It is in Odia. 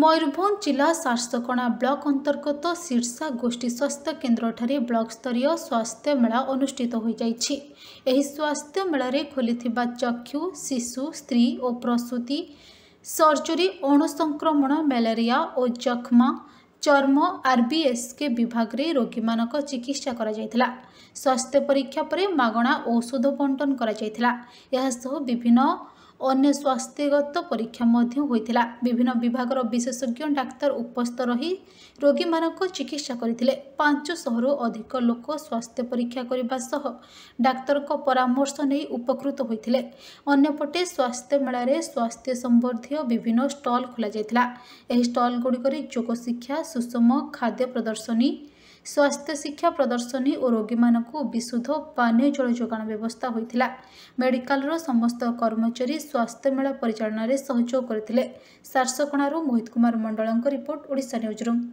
ମୟୂରଭଞ୍ଜ ଜିଲ୍ଲା ସାରସକଣା ବ୍ଲକ ଅନ୍ତର୍ଗତ ଶୀର୍ଷା ଗୋଷ୍ଠୀ ସ୍ୱାସ୍ଥ୍ୟ କେନ୍ଦ୍ରଠାରେ ବ୍ଲକସ୍ତରୀୟ ସ୍ୱାସ୍ଥ୍ୟ ମେଳା ଅନୁଷ୍ଠିତ ହୋଇଯାଇଛି ଏହି ସ୍ୱାସ୍ଥ୍ୟ ମେଳାରେ ଖୋଲିଥିବା ଚକ୍ଷୁ ଶିଶୁ ସ୍ତ୍ରୀ ଓ ପ୍ରସୂତି ସର୍ଜରୀ ଅଣସଂକ୍ରମଣ ମ୍ୟାଲେରିଆ ଓ ଯକ୍ଷ୍ମା ଚର୍ମ ଆର୍ବିଏସ୍କେ ବିଭାଗରେ ରୋଗୀମାନଙ୍କ ଚିକିତ୍ସା କରାଯାଇଥିଲା ସ୍ୱାସ୍ଥ୍ୟ ପରୀକ୍ଷା ପରେ ମାଗଣା ଔଷଧ ବଣ୍ଟନ କରାଯାଇଥିଲା ଏହାସହ ବିଭିନ୍ନ ଅନ୍ୟ ସ୍ୱାସ୍ଥ୍ୟଗତ ପରୀକ୍ଷା ମଧ୍ୟ ହୋଇଥିଲା ବିଭିନ୍ନ ବିଭାଗର ବିଶେଷଜ୍ଞ ଡାକ୍ତର ଉପସ୍ଥିତ ରହି ରୋଗୀମାନଙ୍କ ଚିକିତ୍ସା କରିଥିଲେ ପାଞ୍ଚଶହରୁ ଅଧିକ ଲୋକ ସ୍ୱାସ୍ଥ୍ୟ ପରୀକ୍ଷା କରିବା ସହ ଡାକ୍ତରଙ୍କ ପରାମର୍ଶ ନେଇ ଉପକୃତ ହୋଇଥିଲେ ଅନ୍ୟପଟେ ସ୍ୱାସ୍ଥ୍ୟ ମେଳାରେ ସ୍ୱାସ୍ଥ୍ୟ ସମ୍ବନ୍ଧୀୟ ବିଭିନ୍ନ ଷ୍ଟଲ୍ ଖୋଲାଯାଇଥିଲା ଏହି ଷ୍ଟଲ୍ଗୁଡ଼ିକରେ ଯୋଗ ଶିକ୍ଷା ସୁଷମ ଖାଦ୍ୟ ପ୍ରଦର୍ଶନୀ ସ୍ୱାସ୍ଥ୍ୟ ଶିକ୍ଷା ପ୍ରଦର୍ଶନୀ ଓ ରୋଗୀମାନଙ୍କୁ ବିଶୁଦ୍ଧ ପାନୀୟ ଜଳ ଯୋଗାଣ ବ୍ୟବସ୍ଥା ହୋଇଥିଲା ମେଡିକାଲର ସମସ୍ତ କର୍ମଚାରୀ ସ୍ୱାସ୍ଥ୍ୟ ମେଳା ପରିଚାଳନାରେ ସହଯୋଗ କରିଥିଲେ ସାରସକଣାରୁ ମୋହିତ କୁମାର ମଣ୍ଡଳଙ୍କ ରିପୋର୍ଟ ଓଡ଼ିଶା ନ୍ୟୁଜ୍ରୁମ୍